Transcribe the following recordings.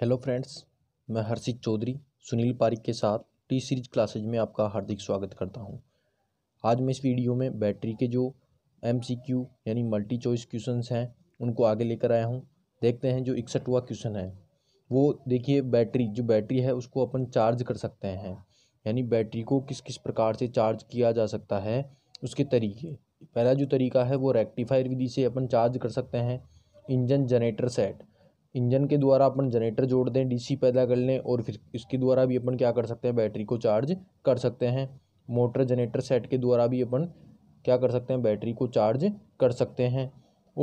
Hello friends मैं हर्षित चौधरी सुनील पारिक के साथ टी सीरीज क्लासेज में आपका हार्दिक स्वागत करता हूं। आज मैं इस वीडियो में बैटरी के जो एमसीक्यू यानी मल्टी चॉइस क्वेश्चंस हैं उनको आगे लेकर आया हूं। देखते हैं जो इकसठवा क्वेश्चन है वो देखिए बैटरी जो बैटरी है उसको अपन चार्ज कर सकते हैं यानी बैटरी को किस किस प्रकार से चार्ज किया जा सकता है उसके तरीके पहला जो तरीका है वो रेक्टिफायर विधि से अपन चार्ज कर सकते हैं इंजन जनरेटर सेट इंजन के द्वारा अपन जनरेटर जोड़ दें डीसी पैदा कर लें और फिर इसके द्वारा भी अपन क्या कर सकते हैं बैटरी को चार्ज कर सकते हैं मोटर जनरेटर सेट के द्वारा भी अपन क्या कर सकते हैं बैटरी को चार्ज कर सकते हैं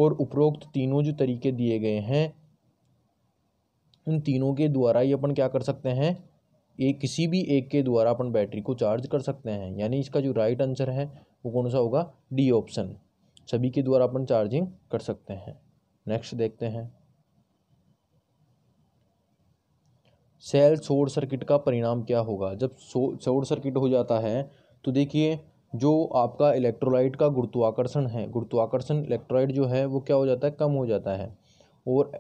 और उपरोक्त तीनों जो तरीके दिए गए हैं उन तीनों के द्वारा ही अपन क्या कर सकते हैं एक किसी भी एक के द्वारा अपन बैटरी को चार्ज कर सकते हैं यानी इसका जो राइट आंसर है वो कौन सा होगा डी ऑप्शन सभी के द्वारा अपन चार्जिंग कर सकते हैं नेक्स्ट देखते हैं सेल शॉर्ट सर्किट का परिणाम क्या होगा जब शॉर्ट सर्किट हो जाता है तो देखिए जो आपका इलेक्ट्रोलाइट का गुरुत्वाकर्षण है गुरुत्वाकर्षण इलेक्ट्रोलाइट जो है वो क्या हो जाता है कम हो जाता है और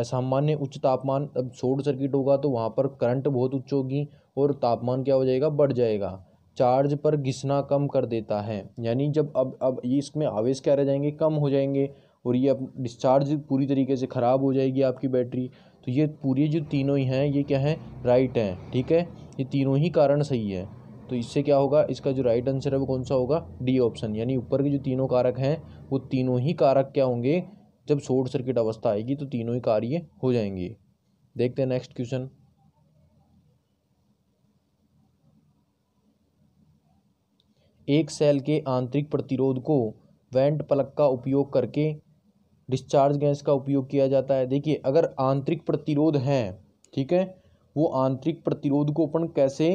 असामान्य उच्च तापमान अब शॉर्ट सर्किट होगा तो वहाँ पर करंट बहुत उच्च होगी और तापमान क्या हो जाएगा बढ़ जाएगा चार्ज पर घिसना कम कर देता है यानी जब अब अब ये इसमें आवेश क्या रह जाएंगे कम हो जाएंगे और ये अब डिस्चार्ज पूरी तरीके से ख़राब हो जाएगी आपकी बैटरी तो ये पूरी जो तीनों ही हैं ये क्या है राइट हैं ठीक है ये तीनों ही कारण सही है तो इससे क्या होगा इसका जो राइट आंसर है वो कौन सा होगा डी ऑप्शन यानी ऊपर के जो तीनों कारक हैं वो तीनों ही कारक क्या होंगे जब शॉर्ट सर्किट अवस्था आएगी तो तीनों ही कार्य हो जाएंगे देखते हैं नेक्स्ट क्वेश्चन एक सेल के आंतरिक प्रतिरोध को वेंट प्लग का उपयोग करके डिस्चार्ज गैस का उपयोग किया जाता है देखिए अगर आंतरिक प्रतिरोध हैं ठीक है वो आंतरिक प्रतिरोध को अपन कैसे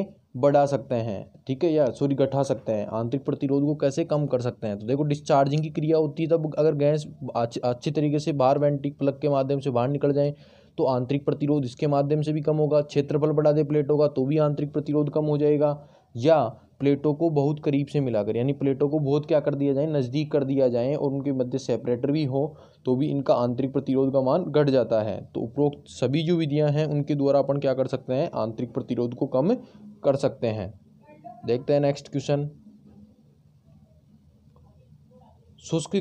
बढ़ा सकते हैं ठीक है या सॉरी घटा सकते हैं आंतरिक प्रतिरोध को कैसे कम कर सकते हैं तो देखो डिस्चार्जिंग की क्रिया होती है तब अगर गैस अच्छे तरीके से बाहर वेंटिक प्लग के माध्यम से बाहर निकल जाए तो आंतरिक प्रतिरोध इसके माध्यम से भी कम होगा क्षेत्रफल बढ़ा दे प्लेटों का तो भी आंतरिक प्रतिरोध कम हो जाएगा या प्लेटों को बहुत करीब से मिलाकर यानी प्लेटों को बहुत क्या कर दिया जाए नज़दीक कर दिया जाए और उनके मध्य सेपरेटर भी हो तो भी इनका आंतरिक प्रतिरोध का मान घट जाता है तो उपरोक्त सभी जो विधियाँ हैं उनके द्वारा अपन क्या कर सकते हैं आंतरिक प्रतिरोध को कम कर सकते हैं देखते हैं नेक्स्ट क्वेश्चन शुष्क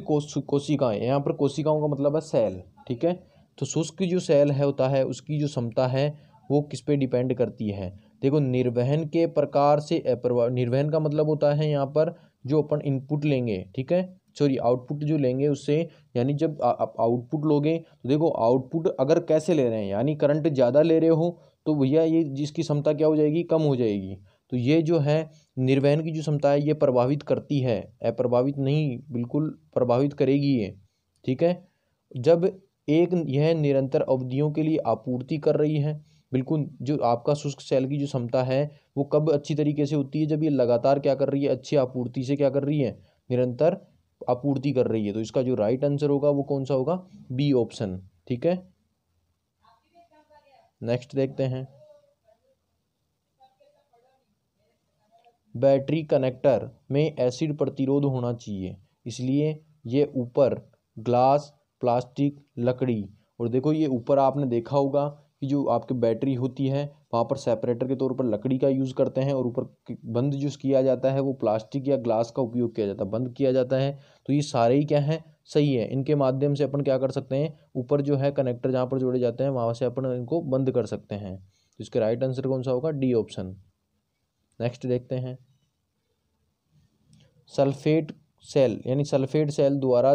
कोशिकाएँ यहाँ पर कोशिकाओं का मतलब है सेल ठीक है तो शुष्क जो सेल है होता है उसकी जो क्षमता है वो किस पे डिपेंड करती है देखो निर्वहन के प्रकार से निर्वहन का मतलब होता है यहाँ पर जो अपन इनपुट लेंगे ठीक है सॉरी आउटपुट जो लेंगे उससे यानी जब आप आउटपुट लोगे तो देखो आउटपुट अगर कैसे ले रहे हैं यानी करंट ज़्यादा ले रहे हो तो भैया ये जिसकी क्षमता क्या हो जाएगी कम हो जाएगी तो ये जो है निर्वहन की जो क्षमता है ये प्रभावित करती है अप्रभावित नहीं बिल्कुल प्रभावित करेगी ये ठीक है जब एक यह निरंतर अवधियों के लिए आपूर्ति कर रही है बिल्कुल जो आपका शुष्क सेल की जो क्षमता है वो कब अच्छी तरीके से होती है जब ये लगातार क्या कर रही है अच्छी आपूर्ति से क्या कर रही है निरंतर आपूर्ति कर रही है तो इसका जो राइट आंसर होगा वो कौन सा होगा बी ऑप्शन ठीक है नेक्स्ट देखते हैं बैटरी कनेक्टर में एसिड प्रतिरोध होना चाहिए इसलिए ये ऊपर ग्लास प्लास्टिक लकड़ी और देखो ये ऊपर आपने देखा होगा कि जो आपकी बैटरी होती है वहाँ पर सेपरेटर के तौर पर लकड़ी का यूज़ करते हैं और ऊपर बंद जो किया जाता है वो प्लास्टिक या ग्लास का उपयोग किया जाता है बंद किया जाता है तो ये सारे ही क्या हैं सही है इनके माध्यम से अपन क्या कर सकते हैं ऊपर जो है कनेक्टर जहाँ पर जोड़े जाते हैं वहाँ से अपन इनको बंद कर सकते हैं तो इसका राइट आंसर कौन सा होगा डी ऑप्शन नेक्स्ट देखते हैं सल्फेट सेल यानी सल्फेट सेल द्वारा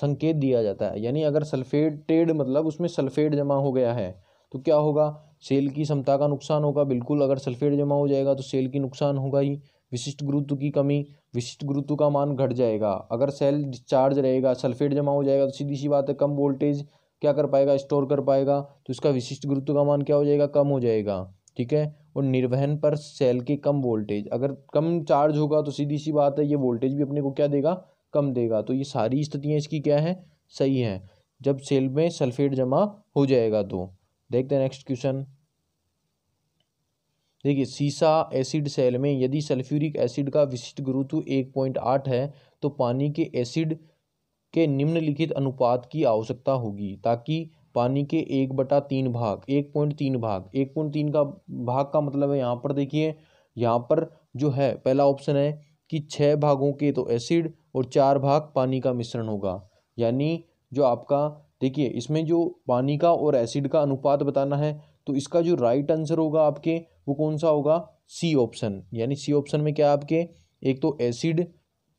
संकेत दिया जाता है यानी अगर सल्फेटेड मतलब उसमें सल्फेट जमा हो गया है तो क्या होगा सेल की क्षमता का नुकसान होगा बिल्कुल अगर सल्फेट जमा हो जाएगा तो सेल की नुकसान होगा ही विशिष्ट गुरुत्व की कमी विशिष्ट गुरुत्व का मान घट जाएगा अगर सेल डिस्चार्ज रहेगा सल्फेट जमा हो जाएगा तो सीधी सी बात है कम वोल्टेज क्या कर पाएगा स्टोर कर पाएगा तो इसका विशिष्ट गुरुत्व का मान क्या हो जाएगा कम हो जाएगा ठीक है और निर्वहन पर सेल के कम वोल्टेज अगर कम चार्ज होगा तो सीधी सी बात है ये वोल्टेज भी अपने को क्या देगा कम देगा तो ये सारी स्थितियाँ इसकी क्या है सही हैं जब सेल में सल्फेट जमा हो जाएगा तो देखते हैं नेक्स्ट क्वेश्चन देखिए सीसा एसिड सेल में यदि सल्फ्यूरिक एसिड का विशिष्ट गुरुत्व एक पॉइंट आठ है तो पानी के एसिड के निम्नलिखित अनुपात की आवश्यकता होगी ताकि पानी के एक बटा तीन भाग एक पॉइंट तीन भाग एक पॉइंट तीन का भाग का मतलब है यहाँ पर देखिए यहाँ पर जो है पहला ऑप्शन है कि छः भागों के तो एसिड और चार भाग पानी का मिश्रण होगा यानी जो आपका देखिए इसमें जो पानी का और एसिड का अनुपात बताना है तो इसका जो राइट आंसर होगा आपके वो कौन सा होगा सी ऑप्शन यानी सी ऑप्शन में क्या आपके एक तो एसिड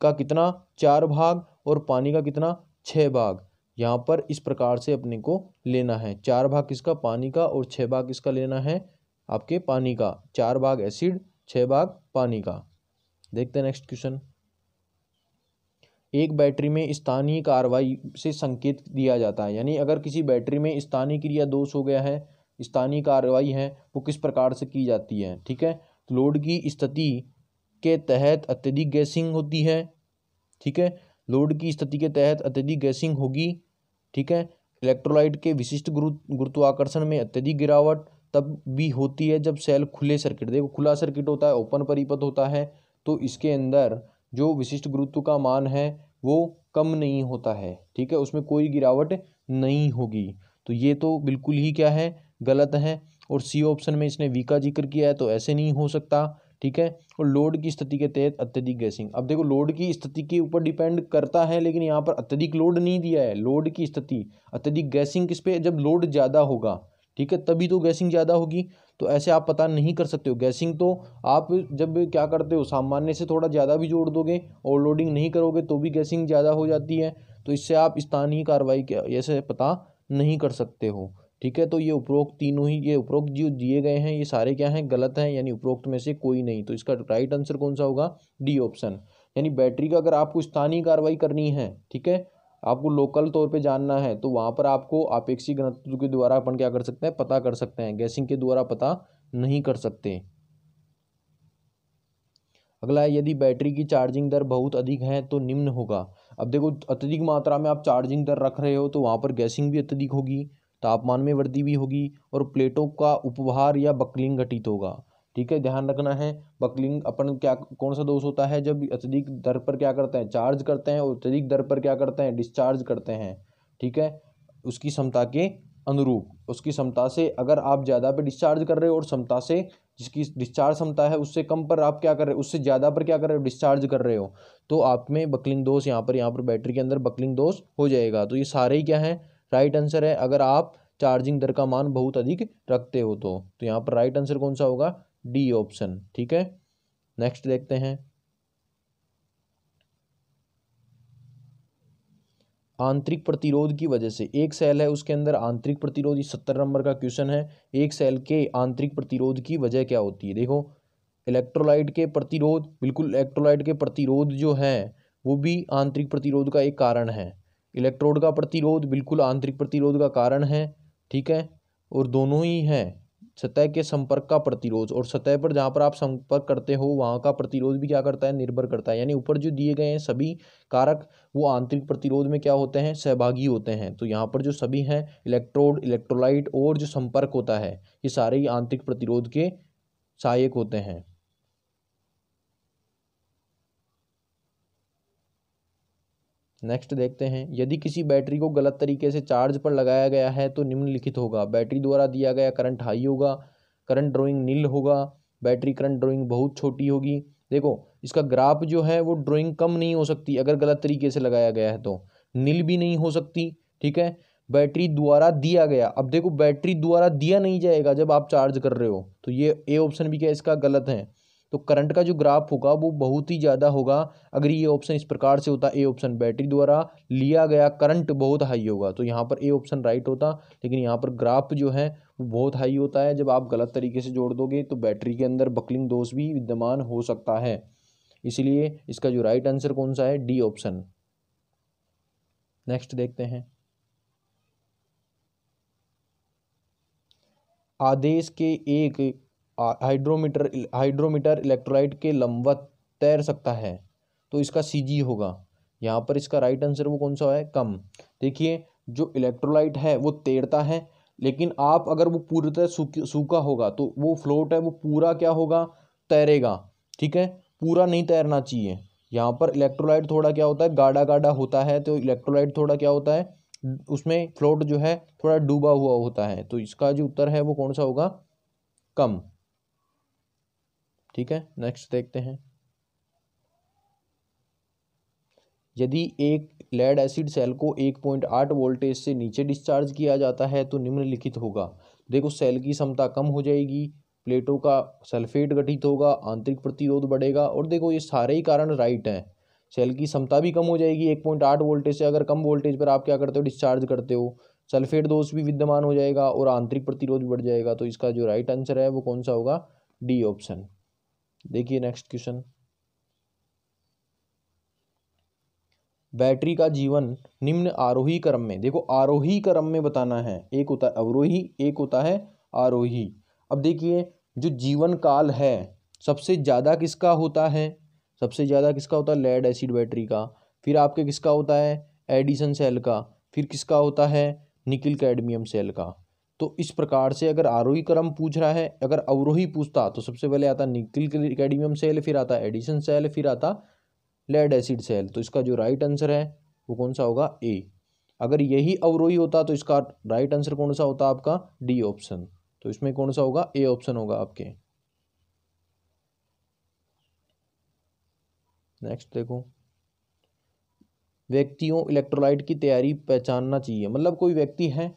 का कितना चार भाग और पानी का कितना छः भाग यहाँ पर इस प्रकार से अपने को लेना है चार भाग किसका पानी का और छः भाग किसका लेना है आपके पानी का चार भाग एसिड छः भाग पानी का देखते हैं नेक्स्ट क्वेश्चन एक बैटरी में स्थानीय कार्रवाई से संकेत दिया जाता है यानी अगर किसी बैटरी में स्थानीय क्रिया दोष हो गया है स्थानीय कार्रवाई है वो किस प्रकार से की जाती है ठीक है तो लोड की स्थिति के तहत अत्यधिक गैसिंग होती है ठीक है लोड की स्थिति के तहत अत्यधिक गैसिंग होगी ठीक है इलेक्ट्रोलाइट के विशिष्ट गुरु गुरुत्वाकर्षण में अत्यधिक गिरावट तब भी होती है जब सेल खुले सर्किट देखो खुला सर्किट होता है ओपन परिपथ होता है तो इसके अंदर जो विशिष्ट गुरुत्व का मान है वो कम नहीं होता है ठीक है उसमें कोई गिरावट नहीं होगी तो ये तो बिल्कुल ही क्या है गलत है और सी ऑप्शन में इसने वी का जिक्र किया है तो ऐसे नहीं हो सकता ठीक है और लोड की स्थिति के तहत अत्यधिक गैसिंग अब देखो लोड की स्थिति के ऊपर डिपेंड करता है लेकिन यहाँ पर अत्यधिक लोड नहीं दिया है लोड की स्थिति अत्यधिक गैसिंग किस पे जब लोड ज़्यादा होगा ठीक है तभी तो गैसिंग ज़्यादा होगी तो ऐसे आप पता नहीं कर सकते हो गैसिंग तो आप जब क्या करते हो सामान्य से थोड़ा ज़्यादा भी जोड़ दोगे ओवरलोडिंग नहीं करोगे तो भी गैसिंग ज़्यादा हो जाती है तो इससे आप स्थानीय कार्रवाई के ऐसे पता नहीं कर सकते हो ठीक है तो ये उपरोक्त तीनों ही ये उपरोक्त जो दिए गए हैं ये सारे क्या हैं गलत हैं यानी उपरोक्त में से कोई नहीं तो इसका राइट आंसर कौन सा होगा डी ऑप्शन यानी बैटरी का अगर आपको स्थानीय कार्रवाई करनी है ठीक है आपको लोकल तौर पे जानना है तो वहाँ पर आपको अपेक्षी घनत्व के द्वारा अपन क्या कर सकते हैं पता कर सकते हैं गैसिंग के द्वारा पता नहीं कर सकते अगला है यदि बैटरी की चार्जिंग दर बहुत अधिक है तो निम्न होगा अब देखो अत्यधिक मात्रा में आप चार्जिंग दर रख रहे हो तो वहाँ पर गैसिंग भी अत्यधिक होगी तापमान में वृद्धि भी होगी और प्लेटों का उपहार या बकलिंग घटित होगा ठीक है ध्यान रखना है बकलिंग अपन क्या कौन सा दोष होता है जब अत्यधिक दर पर क्या करते हैं चार्ज करते हैं और अत्यधिक दर पर क्या करते हैं डिस्चार्ज करते हैं ठीक है उसकी क्षमता के अनुरूप उसकी क्षमता से अगर आप ज़्यादा पर डिस्चार्ज कर रहे हो और क्षमता से जिसकी डिस्चार्ज क्षमता है उससे कम पर आप क्या कर रहे हो उससे ज़्यादा पर क्या कर रहे हो डिस्चार्ज कर रहे हो तो आप में बकलिंग दोष यहाँ पर यहाँ पर बैटरी के अंदर बकलिंग दोष हो जाएगा तो ये सारे ही क्या है राइट आंसर है अगर आप चार्जिंग दर का मान बहुत अधिक रखते हो तो, तो यहाँ पर राइट आंसर कौन सा होगा डी ऑप्शन ठीक है नेक्स्ट देखते हैं आंतरिक प्रतिरोध की वजह से एक सेल है उसके अंदर आंतरिक प्रतिरोध सत्तर नंबर का क्वेश्चन है एक सेल के आंतरिक प्रतिरोध की वजह क्या होती है देखो इलेक्ट्रोलाइट के प्रतिरोध बिल्कुल इलेक्ट्रोलाइट के प्रतिरोध जो है वो भी आंतरिक प्रतिरोध का एक कारण है इलेक्ट्रोड का प्रतिरोध बिल्कुल आंतरिक प्रतिरोध का कारण है ठीक है और दोनों ही हैं सतह के संपर्क का प्रतिरोध और सतह पर जहाँ पर आप संपर्क करते हो वहाँ का प्रतिरोध भी क्या करता है निर्भर करता है यानी ऊपर जो दिए गए हैं सभी कारक वो आंतरिक प्रतिरोध में क्या होते हैं सहभागी होते हैं तो यहाँ पर जो सभी हैं इलेक्ट्रोड इलेक्ट्रोलाइट और जो संपर्क होता है ये सारे ही आंतरिक प्रतिरोध के सहायक होते हैं नेक्स्ट देखते हैं यदि किसी बैटरी को गलत तरीके से चार्ज पर लगाया गया है तो निम्नलिखित होगा बैटरी द्वारा दिया गया करंट हाई होगा करंट ड्राइंग नील होगा बैटरी करंट ड्राइंग बहुत छोटी होगी देखो इसका ग्राफ जो है वो ड्राइंग कम नहीं हो सकती अगर गलत तरीके से लगाया गया है तो नील भी नहीं हो सकती ठीक है बैटरी द्वारा दिया गया अब देखो बैटरी द्वारा दिया नहीं जाएगा जब आप चार्ज कर रहे हो तो ये ए ऑप्शन भी क्या इसका गलत है तो करंट का जो ग्राफ होगा वो बहुत ही ज़्यादा होगा अगर ये ऑप्शन इस प्रकार से होता ए ऑप्शन बैटरी द्वारा लिया गया करंट बहुत हाई होगा तो यहाँ पर ए ऑप्शन राइट होता लेकिन यहाँ पर ग्राफ जो है वो बहुत हाई होता है जब आप गलत तरीके से जोड़ दोगे तो बैटरी के अंदर बकलिंग दोष भी विद्यमान हो सकता है इसलिए इसका जो राइट आंसर कौन सा है डी ऑप्शन नेक्स्ट देखते हैं आदेश के एक हाइड्रोमीटर हाइड्रोमीटर इलेक्ट्रोलाइट के लंबवत तैर सकता है तो इसका सी होगा यहाँ पर इसका राइट आंसर वो कौन सा है कम देखिए जो इलेक्ट्रोलाइट है वो तैरता है लेकिन आप अगर वो पूरी तरह सूख सूखा होगा तो वो फ्लोट है वो पूरा क्या होगा तैरेगा ठीक है पूरा नहीं तैरना चाहिए यहाँ पर इलेक्ट्रोलाइट थोड़ा क्या होता है गाढ़ा गाढ़ा होता है तो इलेक्ट्रोलाइट थोड़ा क्या होता है उसमें फ्लोट जो है थोड़ा डूबा हुआ होता है तो इसका जो उत्तर है वो कौन सा होगा कम ठीक है नेक्स्ट देखते हैं यदि एक लेड एसिड सेल को एक पॉइंट आठ वोल्टेज से नीचे डिस्चार्ज किया जाता है तो निम्नलिखित होगा देखो सेल की क्षमता कम हो जाएगी प्लेटों का सल्फेट गठित होगा आंतरिक प्रतिरोध बढ़ेगा और देखो ये सारे ही कारण राइट हैं सेल की क्षमता भी कम हो जाएगी एक पॉइंट आठ वोल्टेज से अगर कम वोल्टेज पर आप क्या करते हो डिस्चार्ज करते हो सल्फेट दोष भी विद्यमान हो जाएगा और आंतरिक प्रतिरोध भी बढ़ जाएगा तो इसका जो राइट आंसर है वो कौन सा होगा डी ऑप्शन देखिए नेक्स्ट क्वेश्चन बैटरी का जीवन निम्न आरोही क्रम में देखो आरोही क्रम में बताना है एक होता है अवरोही एक होता है आरोही अब देखिए जो जीवन काल है सबसे ज़्यादा किसका होता है सबसे ज़्यादा किसका होता है लेड एसिड बैटरी का फिर आपके किसका होता है एडिसन सेल का फिर किसका होता है निकिल कैडमियम सेल का तो इस प्रकार से अगर आरोही क्रम पूछ रहा है अगर अवरोही पूछता तो सबसे पहले आता निकल कैडमियम सेल फिर आता एडिसन सेल फिर आता लेड एसिड सेल तो इसका जो राइट आंसर है वो कौन सा होगा ए अगर यही अवरोही होता तो इसका राइट आंसर कौन सा होता आपका डी ऑप्शन तो इसमें कौन सा होगा ए ऑप्शन होगा आपके नेक्स्ट देखो व्यक्तियों इलेक्ट्रोलाइट की तैयारी पहचानना चाहिए मतलब कोई व्यक्ति है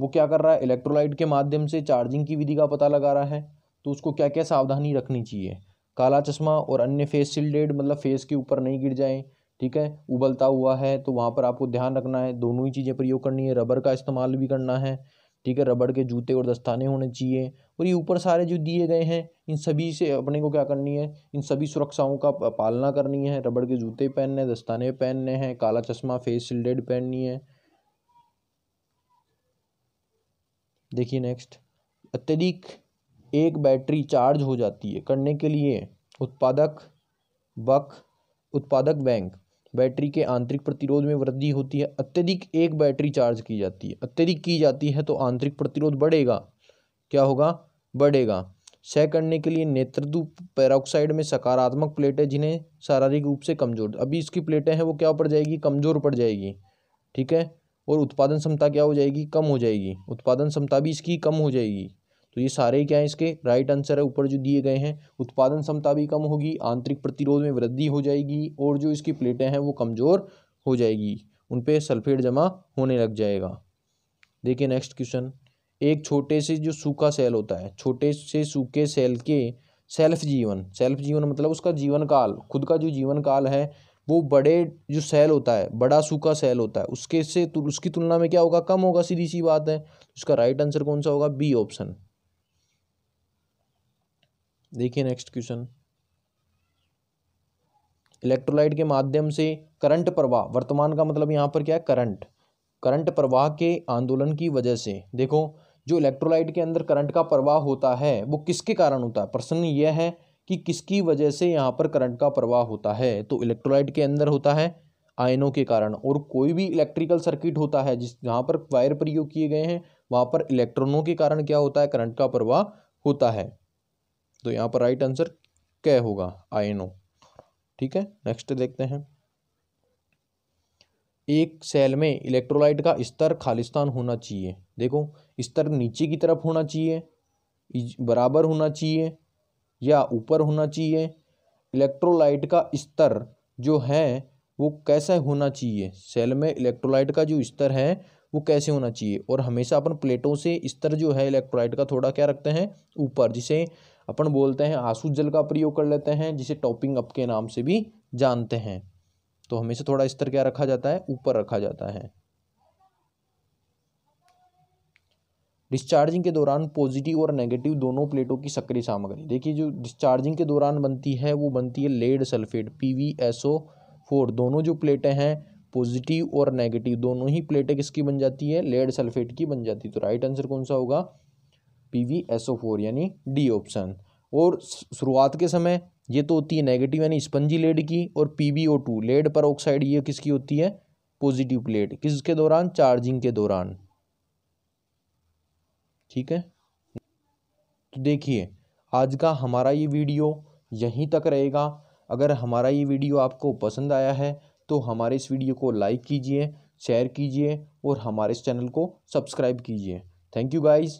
वो क्या कर रहा है इलेक्ट्रोलाइट के माध्यम से चार्जिंग की विधि का पता लगा रहा है तो उसको क्या क्या सावधानी रखनी चाहिए काला चश्मा और अन्य फेस शिल्डेड मतलब फेस के ऊपर नहीं गिर जाए ठीक है उबलता हुआ है तो वहाँ पर आपको ध्यान रखना है दोनों ही चीज़ें प्रयोग करनी है रबर का इस्तेमाल भी करना है ठीक है रबड़ के जूते और दस्ताने होने चाहिए और ये ऊपर सारे जो दिए गए हैं इन सभी से अपने को क्या करनी है इन सभी सुरक्षाओं का पालना करनी है रबड़ के जूते पहनने दस्ताने पहनने हैं काला चश्मा फेस शिल्डेड पहननी है देखिए नेक्स्ट अत्यधिक एक बैटरी चार्ज हो जाती है करने के लिए उत्पादक बक उत्पादक बैंक बैटरी के आंतरिक प्रतिरोध में वृद्धि होती है अत्यधिक एक बैटरी चार्ज की जाती है अत्यधिक की जाती है तो आंतरिक प्रतिरोध बढ़ेगा क्या होगा बढ़ेगा सह करने के लिए नेत्रदू पैरॉक्साइड में सकारात्मक प्लेटें जिन्हें शारीरिक रूप से कमज़ोर अभी इसकी प्लेटें हैं वो क्या पड़ जाएगी कमज़ोर पड़ जाएगी ठीक है और उत्पादन क्षमता क्या हो जाएगी कम हो जाएगी उत्पादन क्षमता भी इसकी कम हो जाएगी तो ये सारे क्या हैं इसके राइट आंसर है ऊपर जो दिए गए हैं उत्पादन क्षमता भी कम होगी आंतरिक प्रतिरोध में वृद्धि हो जाएगी और जो इसकी प्लेटें हैं वो कमज़ोर हो जाएगी उन पर सल्फेट जमा होने लग जाएगा देखिए नेक्स्ट क्वेश्चन एक छोटे से जो सूखा सेल होता है छोटे से सूखे सेल के सेल्फ जीवन सेल्फ जीवन मतलब उसका जीवन काल खुद का जो जीवन काल है वो बड़े जो सेल होता है बड़ा सूखा सेल होता है उसके से तु, उसकी तुलना में क्या होगा कम होगा सीधी सी बात है उसका राइट आंसर कौन सा होगा बी ऑप्शन देखिए नेक्स्ट क्वेश्चन इलेक्ट्रोलाइट के माध्यम से करंट प्रवाह वर्तमान का मतलब यहां पर क्या है करंट करंट प्रवाह के आंदोलन की वजह से देखो जो इलेक्ट्रोलाइट के अंदर करंट का प्रवाह होता है वो किसके कारण होता है प्रश्न यह है कि किसकी वजह से यहाँ पर करंट का प्रवाह होता है तो इलेक्ट्रोलाइट के अंदर होता है आयनों के कारण और कोई भी इलेक्ट्रिकल सर्किट होता है जिस जहाँ पर वायर प्रयोग किए गए हैं वहाँ पर इलेक्ट्रॉनों के कारण क्या होता है करंट का प्रवाह होता है तो यहाँ पर राइट आंसर क्या होगा आयनों ठीक है नेक्स्ट देखते हैं एक सेल में इलेक्ट्रोलाइट का स्तर खालिस्तान होना चाहिए देखो स्तर नीचे की तरफ होना चाहिए बराबर होना चाहिए या ऊपर होना चाहिए इलेक्ट्रोलाइट का स्तर जो है वो कैसा होना चाहिए सेल में इलेक्ट्रोलाइट का जो स्तर है वो कैसे होना चाहिए और हमेशा अपन प्लेटों से स्तर जो है इलेक्ट्रोलाइट का थोड़ा क्या रखते हैं ऊपर जिसे अपन बोलते हैं आंसू जल का प्रयोग कर लेते हैं जिसे टॉपिंग अप के नाम से भी जानते हैं तो हमेशा थोड़ा स्तर क्या रखा जाता है ऊपर रखा जाता है डिस्चार्जिंग के दौरान पॉजिटिव और नेगेटिव दोनों प्लेटों की सक्रिय सामग्री देखिए जो डिस्चार्जिंग के दौरान बनती है वो बनती है lead sulphate P V S O four दोनों जो प्लेटें हैं पॉजिटिव और नेगेटिव दोनों ही प्लेटें किसकी बन जाती है लेड सल्फेट की बन जाती है तो राइट आंसर कौन सा होगा P V S O four यानी डी ऑप्शन और शुरुआत के समय ये तो होती है नेगेटिव यानी स्पंजी लेड की और P V O two lead peroxide ये किसकी होती है पॉजिटिव प्लेट किसके दौरान चार्जिंग के दौरान ठीक है तो देखिए आज का हमारा ये वीडियो यहीं तक रहेगा अगर हमारा ये वीडियो आपको पसंद आया है तो हमारे इस वीडियो को लाइक कीजिए शेयर कीजिए और हमारे इस चैनल को सब्सक्राइब कीजिए थैंक यू गाइज़